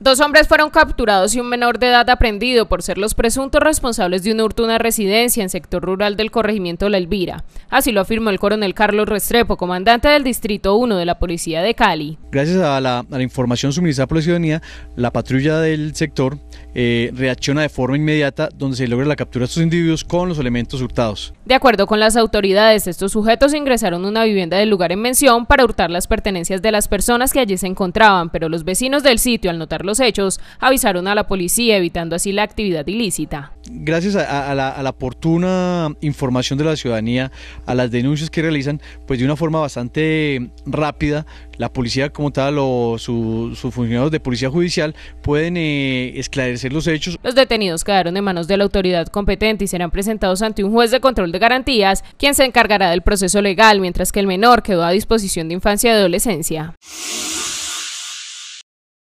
Dos hombres fueron capturados y un menor de edad aprendido por ser los presuntos responsables de un hurto una residencia en sector rural del corregimiento La Elvira. Así lo afirmó el coronel Carlos Restrepo, comandante del Distrito 1 de la Policía de Cali. Gracias a la, información suministrada por la ciudadanía, la patrulla del sector eh, reacciona de forma inmediata donde se logra la captura de estos individuos con los elementos hurtados. De acuerdo con las autoridades, estos sujetos ingresaron a una vivienda del lugar en mención para hurtar las pertenencias de las personas que allí se encontraban, pero los vecinos del sitio, al notar los hechos, avisaron a la policía, evitando así la actividad ilícita gracias a, la, oportuna información de la ciudadanía, a las denuncias que realizan, pues de una forma bastante rápida, la policía como tal o sus su funcionarios de policía judicial pueden eh, esclarecer los hechos. Los detenidos quedaron en manos de la autoridad competente y serán presentados ante un juez de control de garantías, quien se encargará del proceso legal, mientras que el menor quedó a disposición de infancia y adolescencia.